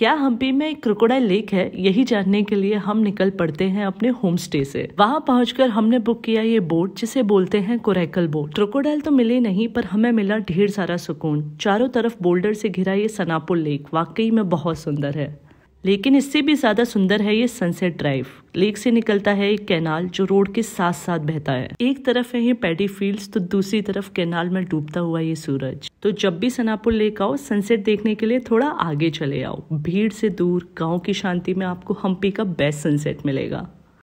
क्या हम्पी में एक क्रोकोडाइल लेक है यही जानने के लिए हम निकल पड़ते हैं अपने होम स्टे से वहाँ पहुँच हमने बुक किया ये बोट जिसे बोलते हैं कोरेकल बोट क्रोकोडाइल तो मिले नहीं पर हमें मिला ढेर सारा सुकून चारों तरफ बोल्डर से घिरा ये सनापुर लेक वाकई में बहुत सुंदर है लेकिन इससे भी ज़्यादा सुंदर है ये सनसेट ड्राइव लेक से निकलता है एक कैनाल जो रोड के साथ साथ बहता है एक तरफ है ये पैडी फील्ड्स तो दूसरी तरफ कैनाल में डूबता हुआ ये सूरज तो जब भी सनापुर लेक आओ सनसेट देखने के लिए थोड़ा आगे चले आओ भीड़ से दूर गांव की शांति में आपको हम्पी का बेस्ट सनसेट मिलेगा